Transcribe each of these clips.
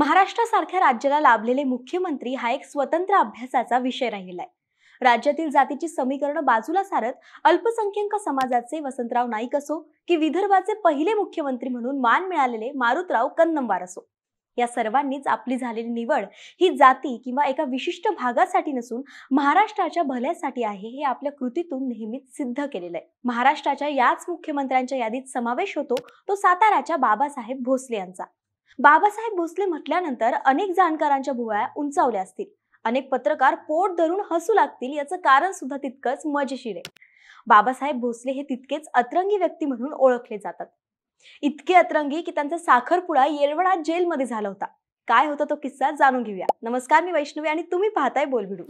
महाराष्ट्रासारख्या राज्याला लाभलेले मुख्यमंत्री हा एक स्वतंत्र अभ्यासाचा विषय राहिलाय राज्यातील जातीची समीकरण बाजूला सारत अल्पसंख्याक समाजाचे वसंतराव नाईक असो की विदर्भाचे पहिले मुख्यमंत्री म्हणून मान मिळालेले मारुतराव कन्नमवार असो या सर्वांनीच आपली झालेली निवड ही जाती किंवा एका विशिष्ट भागासाठी नसून महाराष्ट्राच्या भल्यासाठी आहे हे आपल्या कृतीतून नेहमीच सिद्ध केलेलं आहे महाराष्ट्राच्या याच मुख्यमंत्र्यांच्या यादीत समावेश होतो तो साताराच्या बाबासाहेब भोसले यांचा बाबासाहेब भोसले म्हटल्यानंतर अनेक जाणकारांच्या भुवया उंचावल्या असतील अनेक पत्रकार पोट धरून हसू लागतील याचं कारण सुद्धा तितकंच मजेशीर आहे बाबासाहेब भोसले हे तितकेच अतरंगी व्यक्ती म्हणून ओळखले जातात इतके अतरंगी की त्यांचा साखरपुडा येलवडा जेलमध्ये झाला होता काय होता तो किस्सा जाणून घेऊया नमस्कार मी वैष्णवी आणि तुम्ही पाहताय बोलबिडू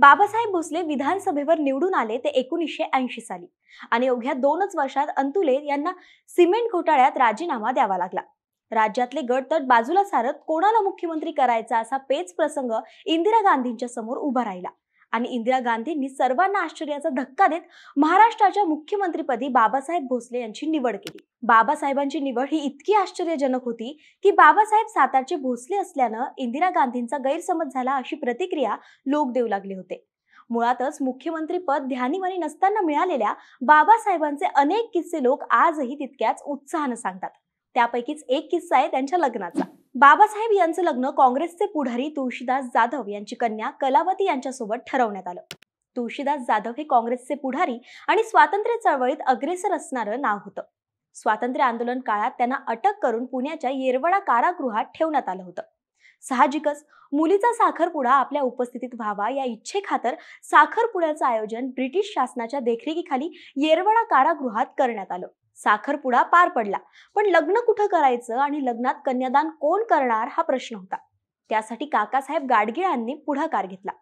बाबासाहेब भोसले विधानसभेवर निवडून आले ते एकोणीसशे ऐंशी साली आणि अवघ्या दोनच वर्षात अंतुले यांना सिमेंट घोटाळ्यात राजीनामा द्यावा लागला राज्यातले गट तर बाजूला सारत कोणाला मुख्यमंत्री करायचा असा पेच प्रसंग इंदिरा गांधींच्या समोर उभा राहिला आणि इंदिरा गांधींनी सर्वांना आश्चर्याचा धक्का देत महाराष्ट्राच्या मुख्यमंत्रीपदी बाबासाहेब भोसले यांची निवड केली बाबासाहेबांची निवड ही इतकी आश्चर्यजनक होती की बाबासाहेब सातारचे भोसले असल्यानं इंदिरा गांधींचा गैरसमज झाला अशी प्रतिक्रिया लोक देऊ लागले होते मुळातच मुख्यमंत्री पद ध्यानीवाणी नसताना मिळालेल्या बाबासाहेबांचे अनेक किस्से लोक आजही तितक्याच उत्साहानं सांगतात त्यापैकीच एक किस्सा आहे त्यांच्या लग्नाचा बाबासाहेब यांचं लग्न काँग्रेसचे पुढारी तुळशीदास जाधव यांची कन्या कलावती यांच्यासोबत ठरवण्यात आलं तुळशीदास जाधव हे काँग्रेसचे पुढारी आणि स्वातंत्र्य चळवळीत अग्रेसर असणारं नाव होतं स्वातंत्र्य आंदोलन काळात त्यांना अटक करून पुण्याच्या येरवडा कारागृहात ठेवण्यात आलं होतं साहजिकच मुलीचा साखरपुडा आपल्या उपस्थितीत व्हावा या इच्छेखातर साखरपुड्याचं आयोजन ब्रिटिश शासनाच्या देखरेखीखाली येरवडा कारागृहात करण्यात आलं साखरपुडा पार पडला पण लग्न कुठं करायचं आणि लग्नात कन्यादान कोण करणार हा प्रश्न होता त्यासाठी काकासाहेब गाडगिळांनी पुढाकार घेतला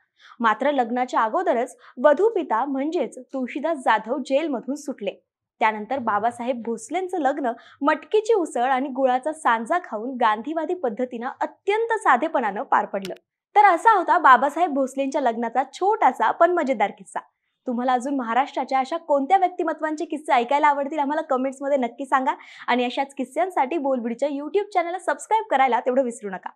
मात्र लग्नाच्या अगोदरच वधू पिता म्हणजेच तुळशीदास जाधव जेलमधून सुटले त्यानंतर बाबासाहेब भोसलेंचं लग्न मटकीची उसळ आणि गुळाचा सांजा खाऊन गांधीवादी पद्धतीनं अत्यंत साधेपणानं पार पडलं तर असा होता बाबासाहेब भोसलेंच्या लग्नाचा छोटासा पण मजेदार किस्सा तुम्हाला अजून महाराष्ट्राच्या अशा कोणत्या व्यक्तिमत्वांचे किस्से ऐकायला आवडतील आम्हाला कमेंट्समध्ये नक्की सांगा आणि अशाच किस्स्यांसाठी बोलबिडीच्या युट्यूब चॅनलला सबस्क्राईब करायला तेवढं विसरू नका